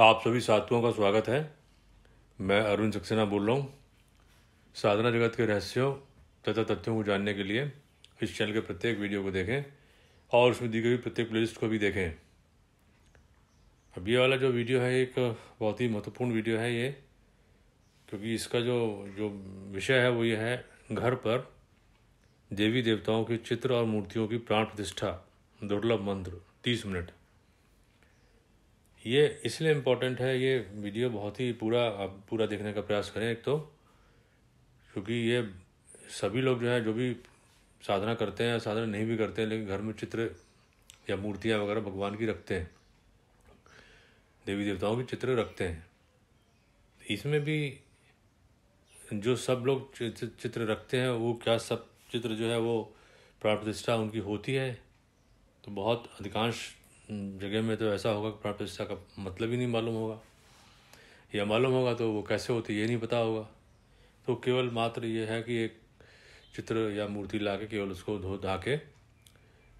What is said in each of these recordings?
आप सभी साथियों का स्वागत है मैं अरुण सक्सेना बोल रहा हूँ साधना जगत के रहस्यों तथा तथ्यों को जानने के लिए इस चैनल के प्रत्येक वीडियो को देखें और उसमें दी गई प्रत्येक प्लेलिस्ट को भी देखें अब ये वाला जो वीडियो है एक बहुत ही महत्वपूर्ण वीडियो है ये क्योंकि इसका जो जो विषय है वो ये है घर पर देवी देवताओं के चित्र और मूर्तियों की प्राण प्रतिष्ठा दुर्लभ मंत्र तीस मिनट ये इसलिए इम्पोर्टेंट है ये वीडियो बहुत ही पूरा आप पूरा देखने का प्रयास करें एक तो क्योंकि ये सभी लोग जो हैं जो भी साधना करते हैं या साधना नहीं भी करते हैं लेकिन घर में चित्र या मूर्तियाँ वगैरह भगवान की रखते हैं देवी देवताओं के चित्र रखते हैं इसमें भी जो सब लोग चित्र रखते हैं वो क्या सब चित्र जो है वो प्राण प्रतिष्ठा उनकी होती है तो बहुत अधिकांश जगह में तो ऐसा होगा कि प्राण प्रतिष्ठा का मतलब ही नहीं मालूम होगा या मालूम होगा तो वो कैसे होती ये नहीं पता होगा तो केवल मात्र ये है कि एक चित्र या मूर्ति ला के केवल उसको धो धा के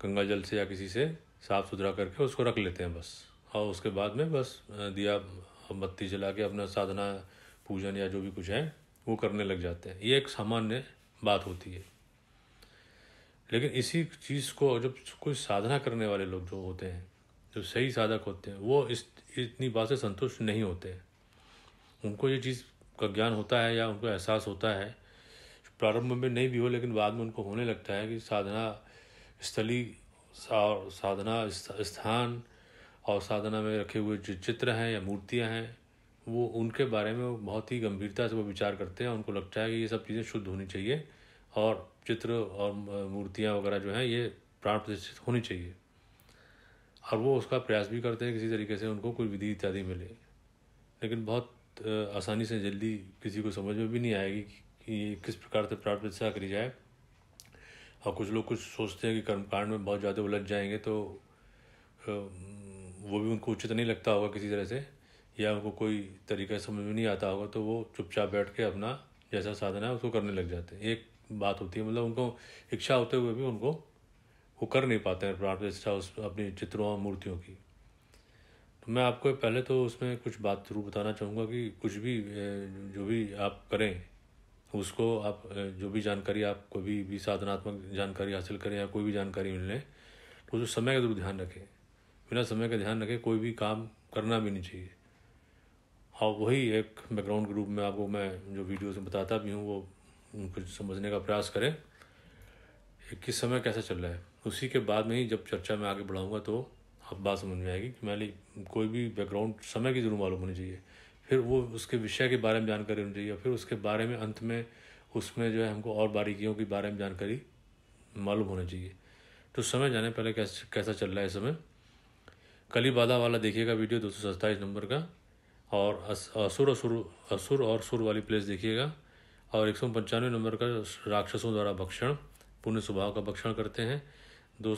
गंगा जल से या किसी से साफ़ सुथरा करके उसको रख लेते हैं बस और उसके बाद में बस दिया बत्ती जला के अपना साधना पूजन या जो भी कुछ है वो करने लग जाते हैं ये एक सामान्य बात होती है लेकिन इसी चीज़ को जब कोई साधना करने वाले लोग जो होते हैं जो सही साधक होते हैं वो इस इतनी बात से संतुष्ट नहीं होते उनको ये चीज़ का ज्ञान होता है या उनको एहसास होता है प्रारंभ में नहीं भी हो लेकिन बाद में उनको होने लगता है कि साधना स्थली और साधना स्थान और साधना में रखे हुए जो चित्र हैं या मूर्तियां हैं वो उनके बारे में बहुत ही गंभीरता से वो विचार करते हैं उनको लगता है कि ये सब चीज़ें शुद्ध होनी चाहिए और चित्र और मूर्तियाँ वगैरह जो हैं ये प्राण प्रतिष्ठित होनी चाहिए और वो उसका प्रयास भी करते हैं किसी तरीके से उनको कोई विधि इत्यादि मिले लेकिन बहुत आसानी से जल्दी किसी को समझ में भी नहीं आएगी कि किस प्रकार से प्राण प्रतिष्ठा करी जाए और कुछ लोग कुछ सोचते हैं कि कर्मकांड में बहुत ज़्यादा उलझ जाएंगे तो वो भी उनको उचित नहीं लगता होगा किसी तरह से या उनको कोई तरीका समझ में नहीं आता होगा तो वो चुपचाप बैठ के अपना जैसा साधना है उसको करने लग जाते हैं एक बात होती है मतलब उनको इच्छा होते हुए भी उनको वो कर नहीं पाते हैं प्राण प्रतिष्ठा उस अपनी चित्रों और मूर्तियों की तो मैं आपको पहले तो उसमें कुछ बात जरूर बताना चाहूँगा कि कुछ भी जो भी आप करें उसको आप जो भी जानकारी आप कोई भी, भी साधनात्मक जानकारी हासिल करें या कोई भी जानकारी मिल लें तो उस समय का जरूर ध्यान रखें बिना समय का ध्यान रखें कोई भी काम करना भी नहीं चाहिए और वही एक बैकग्राउंड के रूप में आपको मैं जो वीडियो से बताता भी हूँ वो कुछ समझने का प्रयास करें कि समय कैसा चल रहा है उसी के बाद में ही जब चर्चा में आगे बढ़ाऊँगा तो अब बात समझ में आएगी कि मैंने कोई भी बैकग्राउंड समय की जरूर मालूम होनी चाहिए फिर वो उसके विषय के बारे में जानकारी होनी चाहिए फिर उसके बारे में अंत में उसमें जो है हमको और बारीकियों के बारे में जानकारी मालूम होना चाहिए तो समय जाने पहले कैसे कैसा चल रहा है इस समय कली बाधा वाला देखिएगा वीडियो दो सौ सत्ताईस नंबर का और असुर असुर असुर और सुर वाली प्लेस देखिएगा और एक सौ पंचानवे नंबर का राक्षसों द्वारा भक्षण पुण्य स्वभाव का भक्षण करते हैं दो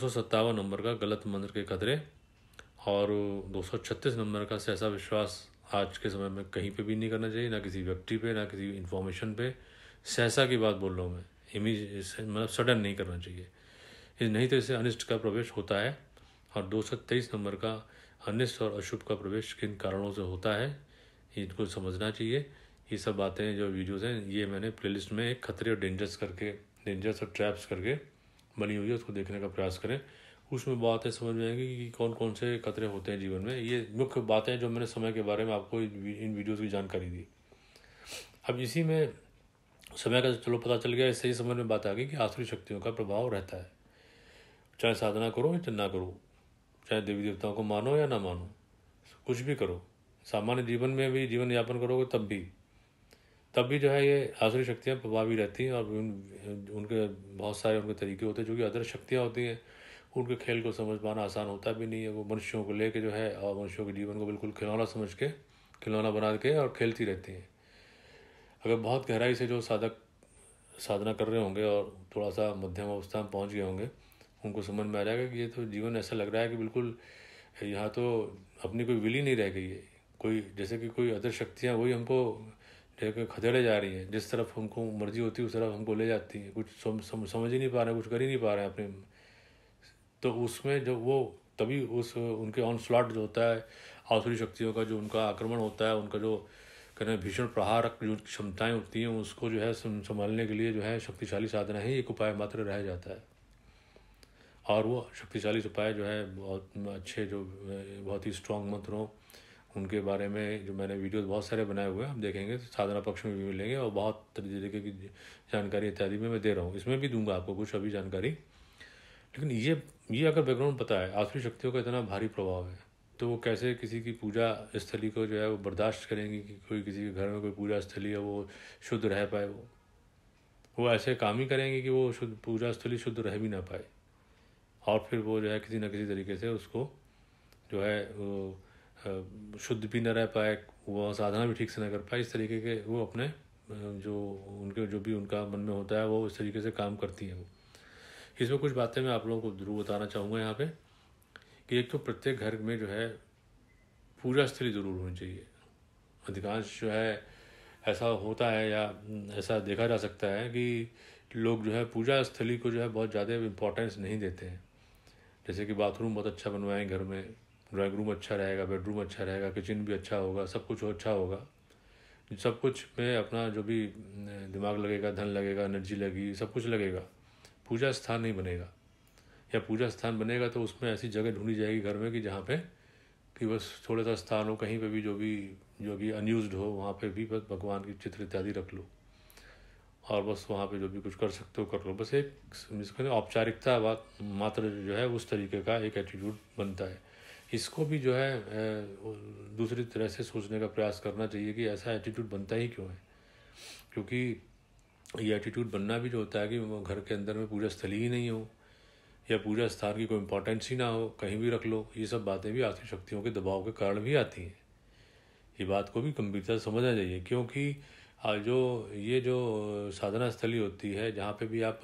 नंबर का गलत मंत्र के खतरे और 236 नंबर का ऐसा विश्वास आज के समय में कहीं पे भी नहीं करना चाहिए ना किसी व्यक्ति पे ना किसी इन्फॉर्मेशन पे सहसा की बात बोल रहा हूँ मैं इमीज मतलब सडन नहीं करना चाहिए नहीं तो इसे अनिष्ट का प्रवेश होता है और दो सौ तेईस नंबर का अनिष्ट और अशुभ का प्रवेश किन कारणों से होता है इनको समझना चाहिए ये सब बातें जो वीडियोज़ हैं ये मैंने प्लेलिस्ट में एक खतरे और डेंजर्स करके डेंजर्स और ट्रैप्स करके बनी हुई है उसको देखने का प्रयास करें उसमें बातें समझ में आएंगी कि कौन कौन से खतरे होते हैं जीवन में ये मुख्य बातें जो मैंने समय के बारे में आपको इन वीडियोज़ की जानकारी दी अब इसी में समय का चलो पता चल गया इससे ही समझ में बात आ गई कि आसुरी शक्तियों का प्रभाव रहता है चाहे साधना करो या ना करो चाहे देवी देवताओं को मानो या ना मानो कुछ भी करो सामान्य जीवन में भी जीवन यापन करोगे तब भी तब भी जो है ये आसुरी शक्तियाँ प्रभावी रहती हैं और उनके बहुत सारे उनके तरीके होते हैं जो कि अदर शक्तियाँ होती हैं उनके खेल को समझ पाना आसान होता भी नहीं है वो मनुष्यों को लेके जो है और मनुष्यों के जीवन को बिल्कुल खिलौना समझ के खिलौना बना के और खेलती रहती हैं अगर बहुत गहराई से जो साधक साधना कर रहे होंगे और थोड़ा सा मध्यम अवस्था में पहुँच गए होंगे उनको समझ में आ जाएगा कि ये तो जीवन ऐसा लग रहा है कि बिल्कुल यहाँ तो अपनी कोई विली नहीं रह गई है कोई जैसे कि कोई अदर शक्तियाँ वही हमको लेकर खदेड़े जा रही है जिस तरफ हमको मर्जी होती है उस तरफ हमको ले जाती है कुछ सम, सम, समझ ही नहीं पा रहे कुछ कर ही नहीं पा रहे अपने तो उसमें जो वो तभी उस उनके ऑन स्लॉट जो होता है आसुरी शक्तियों का जो उनका आक्रमण होता है उनका जो कहना भीषण प्रहार जो क्षमताएं होती हैं उसको जो है संभालने के लिए जो है शक्तिशाली साधना ही एक उपाय मात्र रह जाता है और वो शक्तिशाली उपाय जो है बहुत अच्छे जो बहुत ही स्ट्रांग मंत्रों उनके बारे में जो मैंने वीडियोस बहुत सारे बनाए हुए हैं आप देखेंगे तो साधना पक्ष में भी मिलेंगे और बहुत तरीके की जानकारी इत्यादि में मैं दे रहा हूँ इसमें भी दूंगा आपको कुछ अभी जानकारी लेकिन ये ये अगर बैकग्राउंड पता है आसपी शक्तियों का इतना भारी प्रभाव है तो वो कैसे किसी की पूजा स्थली को जो है वो बर्दाश्त करेंगी कि कोई किसी के घर में कोई पूजा स्थली है वो शुद्ध रह पाए वो वो ऐसे काम ही करेंगे कि वो शुद्ध पूजा स्थली शुद्ध रह भी ना पाए और फिर वो जो है किसी न किसी तरीके से उसको जो है वो शुद्ध भी न रह पाए वह साधना भी ठीक से ना कर पाए इस तरीके के वो अपने जो उनके जो भी उनका मन में होता है वो इस तरीके से काम करती हैं वो इसमें कुछ बातें मैं आप लोगों को जरूर बताना चाहूँगा यहाँ पे कि एक तो प्रत्येक घर में जो है पूजा स्थली ज़रूर होनी चाहिए अधिकांश जो है ऐसा होता है या ऐसा देखा जा सकता है कि लोग जो है पूजा स्थली को जो है बहुत ज़्यादा इम्पोर्टेंस नहीं देते हैं जैसे कि बाथरूम बहुत अच्छा बनवाएं घर में ड्राइंग रूम अच्छा रहेगा बेडरूम अच्छा रहेगा किचन भी अच्छा होगा सब कुछ अच्छा होगा सब कुछ में अपना जो भी अं, दिमाग लगेगा धन लगेगा एनर्जी लगेगी सब कुछ लगेगा पूजा स्थान नहीं बनेगा या पूजा स्थान बनेगा तो उसमें ऐसी जगह ढूंढी जाएगी घर में कि जहाँ पे कि बस थोड़ा सा स्थान हो कहीं पे भी जो भी जो भी अनयूज हो वहाँ पे भी बस भगवान की चित्र इत्यादि रख लो और बस वहाँ पे जो भी कुछ कर सकते हो कर लो बस एक औपचारिकता मात्र जो है उस तरीके का एक एटीट्यूड बनता है इसको भी जो है दूसरी तरह से सोचने का प्रयास करना चाहिए कि ऐसा एटीट्यूड बनता ही क्यों है क्योंकि ये एटीट्यूड बनना भी जो होता है कि वो घर के अंदर में पूजा स्थली ही नहीं हो या पूजा स्थान की कोई इंपॉर्टेंस ही ना हो कहीं भी रख लो ये सब बातें भी आर्थिक शक्तियों के दबाव के कारण भी आती हैं ये बात को भी गंभीरता से समझना चाहिए क्योंकि जो ये जो साधना स्थली होती है जहाँ पे भी आप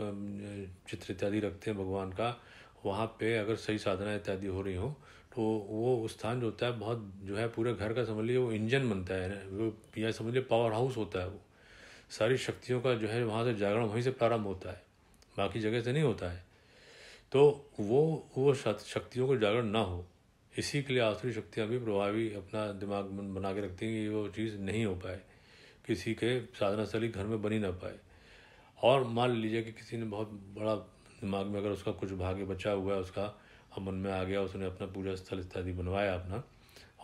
चित्र इत्यादि रखते हैं भगवान का वहाँ पे अगर सही साधना इत्यादि हो रही हो तो वो स्थान जो होता है बहुत जो है पूरे घर का समझ लीजिए वो इंजन बनता है वो या समझ लीजिए पावर हाउस होता है वो सारी शक्तियों का जो है वहाँ से जागरण वहीं से प्रारंभ होता है बाकी जगह से नहीं होता है तो वो वो शक्तियों को जागरण ना हो इसी के लिए आसुरी शक्तियाँ भी प्रभावी अपना दिमाग बना के रखती हैं कि वो चीज़ नहीं हो पाए किसी के साधना स्थली घर में बनी ना पाए और मान लीजिए कि किसी ने बहुत बड़ा दिमाग में अगर उसका कुछ भाग्य बचा हुआ है उसका मन में आ गया उसने अपना पूजा स्थल इत्यादि बनवाया अपना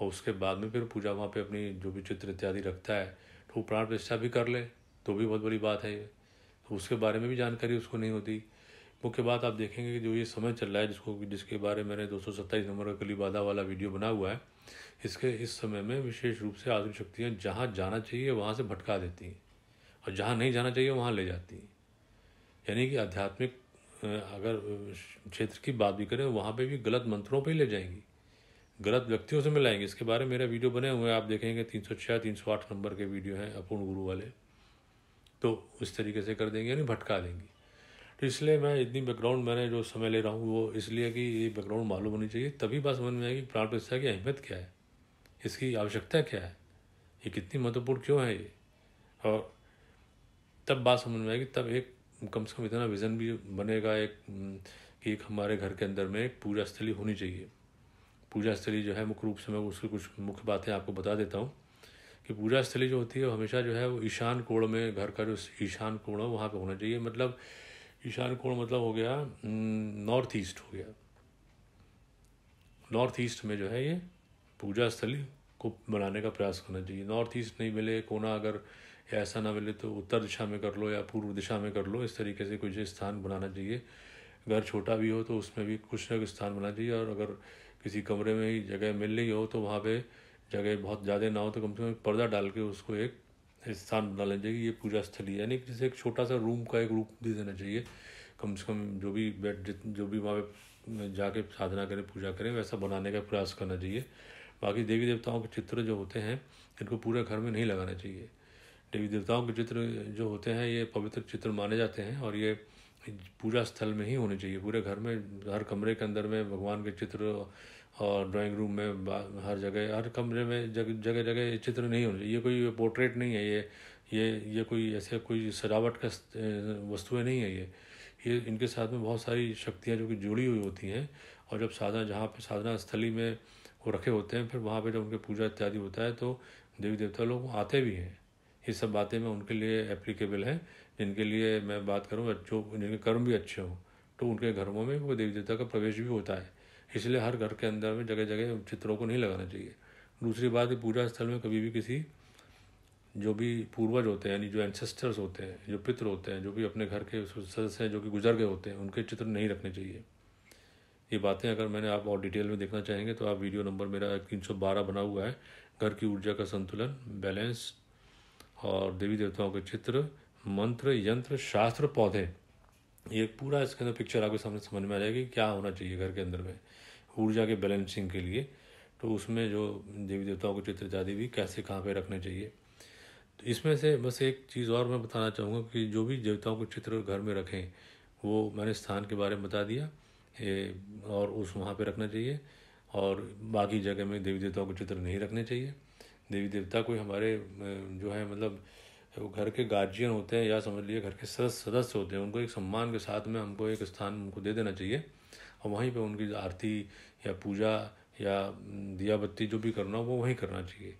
और उसके बाद में फिर पूजा वहाँ पे अपनी जो भी चित्र इत्यादि रखता है तो वो प्राण प्रतिष्ठा भी कर ले तो भी बहुत बड़ी बात है तो उसके बारे में भी जानकारी उसको नहीं होती मुख्य बात आप देखेंगे कि जो ये समय चल रहा है जिसको जिसके बारे में मैंने दो नंबर का कली बाधा वाला वीडियो बना हुआ है इसके इस समय में विशेष रूप से आधुनिक शक्तियाँ जहाँ जाना चाहिए वहाँ से भटका देती हैं और जहाँ नहीं जाना चाहिए वहाँ ले जाती हैं यानी कि आध्यात्मिक अगर क्षेत्र की बात भी करें वहाँ पे भी गलत मंत्रों पे ले जाएंगी गलत व्यक्तियों से मिलाएंगे इसके बारे में मेरा वीडियो बने हुए हैं आप देखेंगे तीन सौ छः तीन सौ आठ नंबर के वीडियो हैं अपूर्ण गुरु वाले तो उस तरीके से कर देंगे यानी भटका देंगी तो इसलिए मैं इतनी बैकग्राउंड मैंने जो समय ले रहा हूँ वो इसलिए कि ये बैकग्राउंड मालूम होनी चाहिए तभी बात समझ में आएगी प्राण प्रतिष्ठा की अहमियत क्या है इसकी आवश्यकता क्या है ये कितनी महत्वपूर्ण क्यों है ये और तब बात समझ में आएगी तब एक कम से कम इतना विज़न भी बनेगा एक हम्म, कि एक हमारे घर के अंदर में एक पूजा स्थली होनी चाहिए पूजा स्थली जो है मुख्य रूप से मैं उसकी कुछ मुख्य बातें आपको बता देता हूँ कि पूजा स्थली जो होती है हमेशा जो है वो ईशान कोण में घर का जो ईशान कोण है वहाँ पर होना चाहिए मतलब ईशान कोण मतलब हो गया नॉर्थ हम्म, ईस्ट हो गया नॉर्थ ईस्ट में जो है ये पूजा स्थली को बनाने का प्रयास करना चाहिए नॉर्थ ईस्ट नहीं मिले कोना अगर या ऐसा ना मिले तो उत्तर दिशा में कर लो या पूर्व दिशा में कर लो इस तरीके से कुछ स्थान बनाना चाहिए घर छोटा भी हो तो उसमें भी कुछ ना कुछ स्थान बनाना चाहिए और अगर किसी कमरे में ही जगह मिल रही हो तो वहाँ पर जगह बहुत ज़्यादा ना हो तो कम से कम पर्दा डाल के उसको एक स्थान बना लेना चाहिए ये पूजा स्थली यानी कि जैसे एक छोटा सा रूम का एक रूप दे देना चाहिए कम से कम जो भी जित जो भी वहाँ पे जाके साधना करें पूजा करें वैसा बनाने का प्रयास करना चाहिए बाकी देवी देवताओं के चित्र जो होते हैं इनको पूरे घर में नहीं लगाना चाहिए देवी देवताओं के चित्र जो होते हैं ये पवित्र चित्र माने जाते हैं और ये पूजा स्थल में ही होने चाहिए पूरे घर में हर कमरे के अंदर में भगवान के चित्र और ड्राइंग रूम में हर जगह हर कमरे में जग जगह जगह ये चित्र नहीं होने चाहिए ये कोई पोर्ट्रेट नहीं है ये ये ये कोई ऐसे कोई सजावट का वस्तुएं नहीं है ये ये इनके साथ में बहुत सारी शक्तियाँ जो कि जुड़ी हुई होती हैं और जब साधना जहाँ पर साधना स्थली में वो रखे होते हैं फिर वहाँ पर जब उनके पूजा इत्यादि होता है तो देवी देवता लोग आते भी हैं ये सब बातें मैं उनके लिए एप्लीकेबल हैं जिनके लिए मैं बात करूँ जो जिनके कर्म भी अच्छे हों तो उनके घरों में वो देवी देवता का प्रवेश भी होता है इसलिए हर घर के अंदर में जगह जगह चित्रों को नहीं लगाना चाहिए दूसरी बात है पूजा स्थल में कभी भी किसी जो भी पूर्वज होते हैं यानी जो एंसेस्टर्स होते हैं जो पितृ होते हैं जो भी अपने घर के सदस्य हैं जो कि गुजर गए होते हैं उनके चित्र नहीं रखने चाहिए ये बातें अगर मैंने आप और डिटेल में देखना चाहेंगे तो आप वीडियो नंबर मेरा तीन सौ बारह बना हुआ है घर की ऊर्जा का संतुलन बैलेंस और देवी देवताओं के चित्र मंत्र यंत्र शास्त्र पौधे ये पूरा इसके अंदर पिक्चर आपके सामने समझ में आ जाएगी क्या होना चाहिए घर के अंदर में ऊर्जा के बैलेंसिंग के लिए तो उसमें जो देवी देवताओं के चित्र इत्यादि भी कैसे कहाँ पे रखने चाहिए तो इसमें से बस एक चीज़ और मैं बताना चाहूँगा कि जो भी देवताओं के चित्र घर में रखें वो मैंने स्थान के बारे में बता दिया ये और उस वहाँ पर रखना चाहिए और बाकी जगह में देवी देवताओं के चित्र नहीं रखने चाहिए देवी देवता कोई हमारे जो है मतलब वो घर के गार्जियन होते हैं या समझ लीजिए घर के सदस्य सदस्य होते हैं उनको एक सम्मान के साथ में हमको एक स्थान उनको दे देना चाहिए और वहीं पे उनकी आरती या पूजा या दिया बत्ती जो भी करना हो वो वहीं करना चाहिए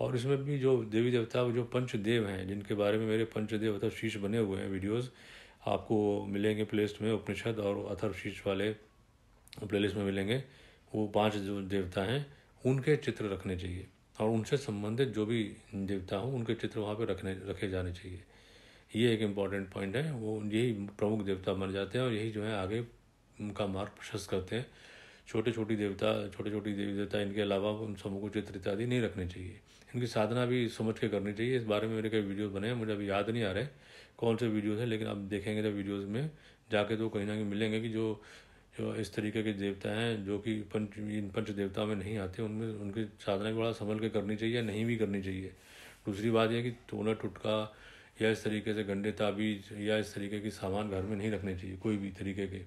और इसमें भी जो देवी देवता जो पंचदेव हैं जिनके बारे में मेरे पंचदेव अथर शीश बने हुए हैं वीडियोज़ आपको मिलेंगे प्लेलिस्ट में उपनिषद और अथर शीर्ष वाले प्लेलिस्ट में मिलेंगे वो पांच जो देवता हैं उनके चित्र रखने चाहिए और उनसे संबंधित जो भी देवता हों उनके चित्र वहाँ पर रखने रखे जाने चाहिए ये एक इम्पॉर्टेंट पॉइंट है वो यही प्रमुख देवता माने जाते हैं और यही जो है आगे उनका मार्ग प्रशस्त करते हैं छोटे छोटी देवता छोटे छोटी देवी देवता इनके अलावा उन समूह को चित्र इत्यादि नहीं रखने चाहिए इनकी साधना भी समझ के करनी चाहिए इस बारे में मेरे कई वीडियो बने हैं मुझे अभी याद नहीं आ रहे कौन से वीडियोज़ हैं लेकिन आप देखेंगे जब वीडियोज़ में जाके तो कहीं ना कहीं मिलेंगे कि जो जो इस तरीके के देवता हैं जो कि पंच इन पंच देवताओं में नहीं आते उनमें उनके साधना को बड़ा संभल के करनी चाहिए नहीं भी करनी चाहिए दूसरी बात यह कि टोना टुटका या इस तरीके से गंडे ताबीज या इस तरीके की सामान घर में नहीं रखने चाहिए कोई भी तरीके के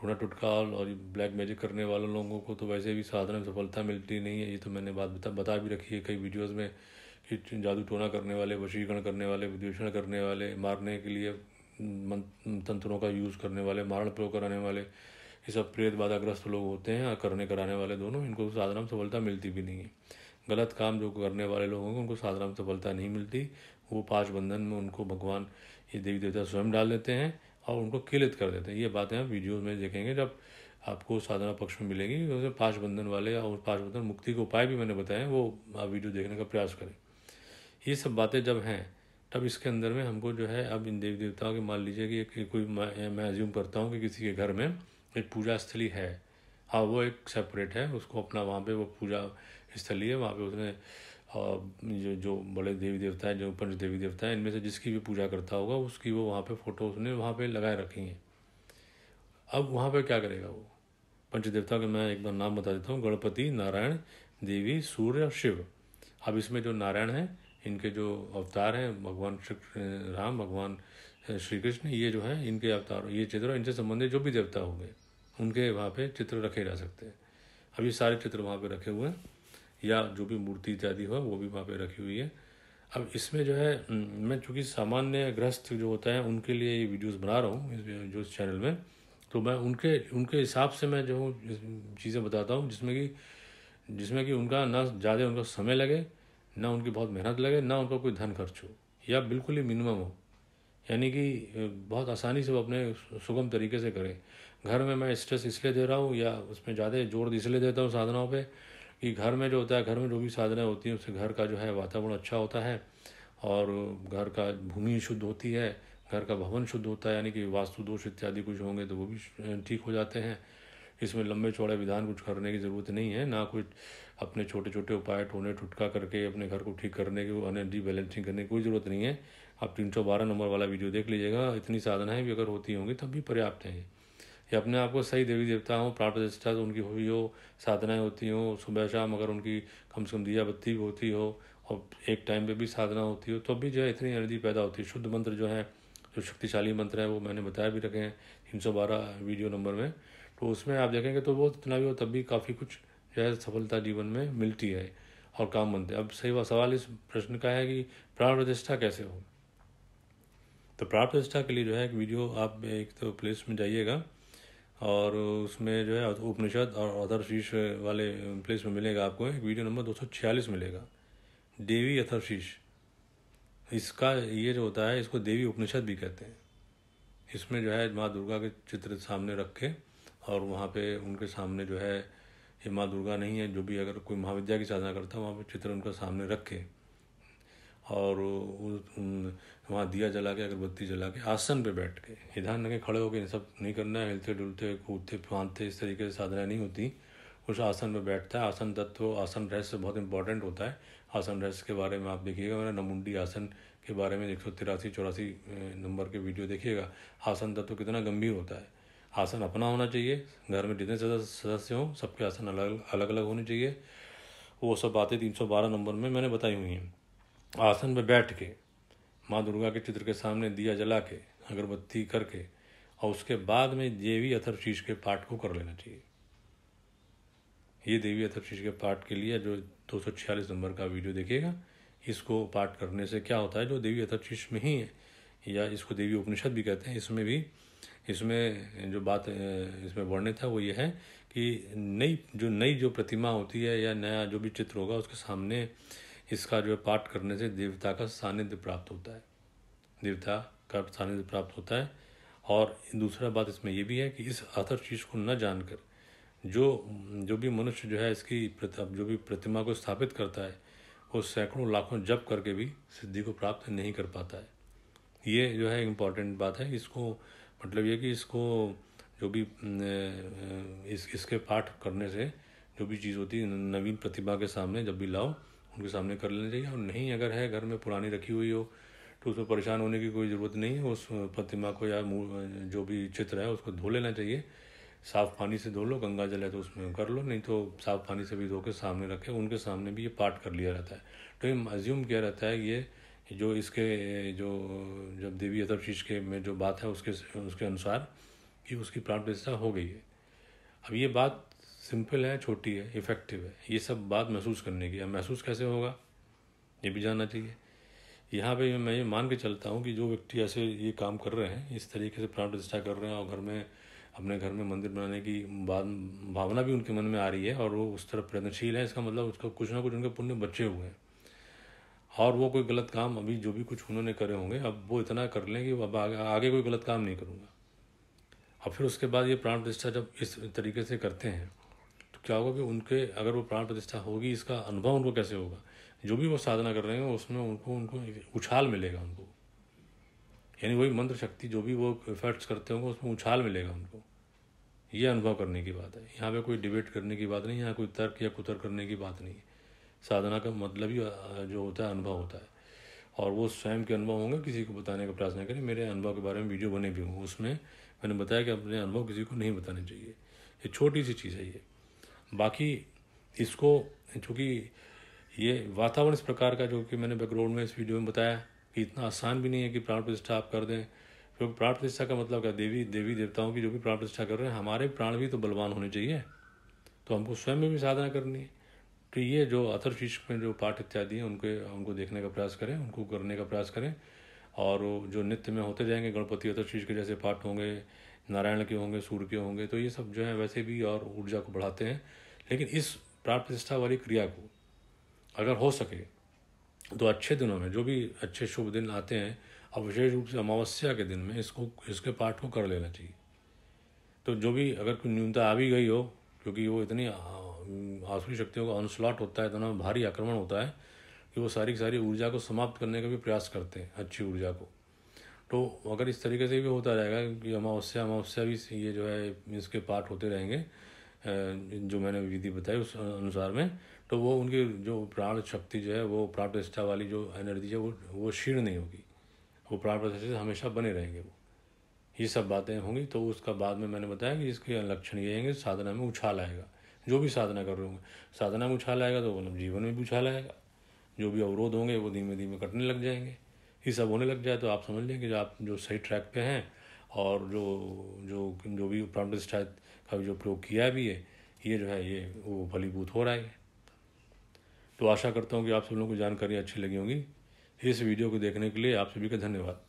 टोना टुटका और ब्लैक मैजिक करने वाले लोगों को तो वैसे भी साधना में सफलता मिलती नहीं है ये तो मैंने बात बता बता भी रखी है कई वीडियोज़ में कि जादू टोना करने वाले वशीकरण करने वाले विद्वेषण करने वाले मारने के लिए तंत्रों का यूज़ करने वाले मारण प्रयोग कराने वाले ये सब प्रेत बाधाग्रस्त लोग होते हैं और करने कराने वाले दोनों इनको साधारण सफलता मिलती भी नहीं है गलत काम जो करने वाले लोग होंगे उनको साधारण सफलता नहीं मिलती वो पांच बंधन में उनको भगवान ये देवी देवता स्वयं डाल देते हैं और उनको किलित कर देते हैं ये बातें आप वीडियोज़ में देखेंगे जब आपको साधना पक्ष में मिलेंगी वैसे पाँच बंधन वाले और पाँच बंधन मुक्ति के उपाय भी मैंने बताए वो आप वीडियो देखने का प्रयास करें ये सब बातें जब हैं तब इसके अंदर में हमको जो है अब इन देवी देवताओं के मान लीजिए कि कोई मैं एज्यूम करता हूँ कि किसी के घर में एक पूजा स्थली है हाँ वो एक सेपरेट है उसको अपना वहाँ पे वो पूजा स्थली है वहाँ पे उसने जो जो बड़े देवी देवता हैं जो पंच देवी देवता हैं इनमें से जिसकी भी पूजा करता होगा उसकी वो वहाँ पे फ़ोटो उसने वहाँ पे लगाए रखी हैं अब वहाँ पे क्या करेगा वो पंच देवता का मैं एक बार नाम बता देता हूँ गणपति नारायण देवी सूर्य और शिव अब इसमें जो नारायण हैं इनके जो अवतार हैं भगवान श्री राम भगवान श्री कृष्ण ये जो है इनके अवतार ये चित्र इनसे संबंधित जो भी देवता होंगे उनके वहाँ पे चित्र रखे जा सकते हैं अब ये सारे चित्र वहाँ पे रखे हुए हैं या जो भी मूर्ति इत्यादि हो वो भी वहाँ पे रखी हुई है अब इसमें जो है मैं चूँकि सामान्य ग्रस्त जो होता है उनके लिए ये वीडियोस बना रहा हूँ इस जो इस चैनल में तो मैं उनके उनके हिसाब से मैं जो हूँ चीज़ें बताता हूँ जिसमें कि जिसमें कि उनका ना ज़्यादा उनका समय लगे ना उनकी बहुत मेहनत लगे ना उनका कोई धन खर्च हो या बिल्कुल ही मिनिमम हो यानी कि बहुत आसानी से वो अपने सुगम तरीके से करें घर में मैं स्ट्रेस इसलिए दे रहा हूँ या उसमें ज़्यादा जोर इसलिए देता हूँ साधनाओं पर कि घर में जो होता है घर में जो भी साधनाएँ होती हैं उससे घर का जो है वातावरण अच्छा होता है और घर का भूमि शुद्ध होती है घर का भवन शुद्ध होता है यानी कि वास्तु दोष इत्यादि कुछ होंगे तो वो भी ठीक हो जाते हैं इसमें लंबे चौड़े विधान कुछ करने की ज़रूरत नहीं है ना कोई अपने छोटे छोटे उपाय टोने टुटका करके अपने घर को ठीक करने की डी बैलेंसिंग करने की कोई ज़रूरत नहीं है आप तीन सौ बारह नंबर वाला वीडियो देख लीजिएगा इतनी साधनाएँ भी अगर होती होंगी तब भी पर्याप्त हैं या अपने आप को सही देवी देवता हो प्राण प्रतिष्ठा तो उनकी हुई हो साधनाएं होती हों सुबह शाम अगर उनकी कम से कम दिया बत्ती भी होती हो और एक टाइम पे भी साधना होती हो तो भी जो है इतनी एनर्जी पैदा होती है शुद्ध मंत्र जो है जो शक्तिशाली मंत्र है वो मैंने बताया भी रखे हैं तीन सौ बारह वीडियो नंबर में तो उसमें आप देखेंगे तो वो जितना भी हो तब भी काफ़ी कुछ जो है सफलता जीवन में मिलती है और काम बनते अब सही बात सवाल इस प्रश्न का है कि प्राण प्रतिष्ठा कैसे हो तो प्राण प्रतिष्ठा के लिए जो है एक वीडियो आप एक तो प्लेस में जाइएगा और उसमें जो है उपनिषद और अथर शीश वाले प्लेस में मिलेगा आपको एक वीडियो नंबर दो मिलेगा देवी अथर शीश इसका ये जो होता है इसको देवी उपनिषद भी कहते हैं इसमें जो है माँ दुर्गा के चित्र सामने रख के और वहाँ पे उनके सामने जो है ये माँ दुर्गा नहीं है जो भी अगर कोई महाविद्या की साधना करता है वहाँ पे चित्र उनका सामने रख के और वहाँ दिया जला के अगरबत्ती जला के आसन पे बैठ के निधान लगे खड़े होकर इन सब नहीं करना है हिलते डुलते कूदते फांदते इस तरीके से साधना नहीं होती उस आसन पे बैठता है आसन तत्व आसन रहस्य बहुत इंपॉर्टेंट होता है आसन रहस्य के बारे में आप देखिएगा मेरा नमुंडी आसन के बारे में एक सौ तिरासी चौरासी नंबर के वीडियो देखिएगा आसन तत्व कितना गंभीर होता है आसन अपना होना चाहिए घर में जितने सदस्य हों सबके आसन अलग अलग अलग होने चाहिए वो सब बातें तीन सौ बारह नंबर में मैंने बताई हुई हैं आसन पर बैठ के माँ दुर्गा के चित्र के सामने दिया जला के अगरबत्ती करके और उसके बाद में देवी शीश के पाठ को कर लेना चाहिए ये देवी शीश के पाठ के लिए जो दो सौ छियालीस नंबर का वीडियो देखिएगा इसको पाठ करने से क्या होता है जो देवी शीश में ही है या इसको देवी उपनिषद भी कहते हैं इसमें भी इसमें जो बात इसमें वर्णित है वो ये है कि नई जो नई जो प्रतिमा होती है या नया जो भी चित्र होगा उसके सामने इसका जो पाठ करने से देवता का सानिध्य प्राप्त होता है देवता का सानिध्य प्राप्त होता है और दूसरा बात इसमें यह भी है कि इस अथर चीज़ को न जानकर जो जो भी मनुष्य जो है इसकी जो भी प्रतिमा को स्थापित करता है वो सैकड़ों लाखों जप करके भी सिद्धि को प्राप्त नहीं कर पाता है ये जो है इम्पॉर्टेंट बात है इसको मतलब ये कि इसको जो भी इस इसके पाठ करने से जो भी चीज़ होती है नवीन प्रतिभा के सामने जब भी लाओ उनके सामने कर लेना चाहिए और नहीं अगर है घर में पुरानी रखी हुई हो तो उसमें परेशान होने की कोई ज़रूरत नहीं है उस प्रतिमा को या जो भी चित्र है उसको धो लेना चाहिए साफ़ पानी से धो लो गंगा जल है तो उसमें कर लो नहीं तो साफ़ पानी से भी धो के सामने रखे उनके सामने भी ये पाठ कर लिया रहता है तो ये अज्यूम किया रहता है ये जो इसके जो जब देवी अदब शीश के में जो बात है उसके उसके अनुसार कि उसकी प्राण प्रतिष्ठा हो गई है अब ये बात सिंपल है छोटी है इफ़ेक्टिव है ये सब बात महसूस करने की है महसूस कैसे होगा ये भी जानना चाहिए यहाँ पे मैं ये मान के चलता हूँ कि जो व्यक्ति ऐसे ये काम कर रहे हैं इस तरीके से प्राण प्रतिष्ठा कर रहे हैं और घर में अपने घर में मंदिर बनाने की बात भावना भी उनके मन में आ रही है और वो उस तरफ प्रयत्नशील है इसका मतलब उसका कुछ ना कुछ उनके पुण्य बचे हुए हैं और वो कोई गलत काम अभी जो भी कुछ उन्होंने करे होंगे अब वो इतना कर लें कि अब आगे, आगे कोई गलत काम नहीं करूँगा और फिर उसके बाद ये प्राण प्रतिष्ठा जब इस तरीके से करते हैं क्या होगा कि उनके अगर वो प्राण प्रतिष्ठा होगी इसका अनुभव उनको कैसे होगा जो भी वो साधना कर रहे हैं उसमें उनको उनको उछाल मिलेगा उनको यानी वही मंत्र शक्ति जो भी वो इफेक्ट्स करते होंगे उसमें उछाल मिलेगा उनको ये अनुभव करने की बात है यहाँ पे कोई डिबेट करने की बात नहीं यहाँ कोई तर्क या कुतर्क करने की बात नहीं है साधना का मतलब ही जो होता है अनुभव होता है और वो स्वयं के अनुभव होंगे किसी को बताने का प्रयास नहीं करें मेरे अनुभव के बारे में वीडियो बने भी होंगे उसमें मैंने बताया कि अपने अनुभव किसी को नहीं बताने चाहिए ये छोटी सी चीज़ है ये बाकी इसको चूँकि ये वातावरण इस प्रकार का जो कि मैंने बैकग्राउंड में इस वीडियो में बताया कि इतना आसान भी नहीं है कि प्राण प्रतिष्ठा आप कर दें क्योंकि प्राण प्रतिष्ठा का मतलब क्या देवी देवी देवताओं की जो भी प्राण प्रतिष्ठा कर रहे हैं हमारे प्राण भी तो बलवान होने चाहिए तो हमको स्वयं में भी साधना करनी है तो ये जो अथर शीर्ष में जो पाठ इत्यादि हैं उनके उनको देखने का प्रयास करें उनको करने का प्रयास करें और जो नित्य में होते जाएंगे गणपति अथर शीर्ष के जैसे पाठ होंगे नारायण के होंगे सूर्य के होंगे तो ये सब जो है वैसे भी और ऊर्जा को बढ़ाते हैं लेकिन इस प्राण प्रतिष्ठा वाली क्रिया को अगर हो सके तो अच्छे दिनों में जो भी अच्छे शुभ दिन आते हैं और विशेष रूप से अमावस्या के दिन में इसको इसके पाठ को कर लेना चाहिए तो जो भी अगर कोई न्यूनता आ भी गई हो क्योंकि वो इतनी आसुरी शक्तियों का अनस्लॉट होता है इतना भारी आक्रमण होता है कि वो सारी की सारी ऊर्जा को समाप्त करने का भी प्रयास करते हैं अच्छी ऊर्जा को तो अगर इस तरीके से भी होता रहेगा कि अमावस्या अमावस्या भी ये जो है इसके पार्ट होते रहेंगे जो मैंने विधि बताई उस अनुसार में तो वो उनकी जो प्राण शक्ति जो है वो प्राण प्रतिष्ठा वाली जो एनर्जी है वो वो क्षीण नहीं होगी वो प्राण प्रतिष्ठा से हमेशा बने रहेंगे वो ये सब बातें होंगी तो उसका बाद में मैंने बताया कि इसके लक्षण ये हैं साधना में उछाल आएगा जो भी साधना कर रहे होंगे साधना में उछाल आएगा तो मतलब जीवन में भी उछाल आएगा जो भी अवरोध होंगे वो धीमे धीमे कटने लग जाएंगे ये सब होने लग जाए तो आप समझ लें कि आप जो सही ट्रैक पे हैं और जो जो जो भी प्रांडल है का जो प्रयोग किया भी है ये जो है ये वो फलीभूत हो रहा है तो आशा करता हूँ कि आप सब लोगों को जानकारी अच्छी लगी होगी इस वीडियो को देखने के लिए आप सभी का धन्यवाद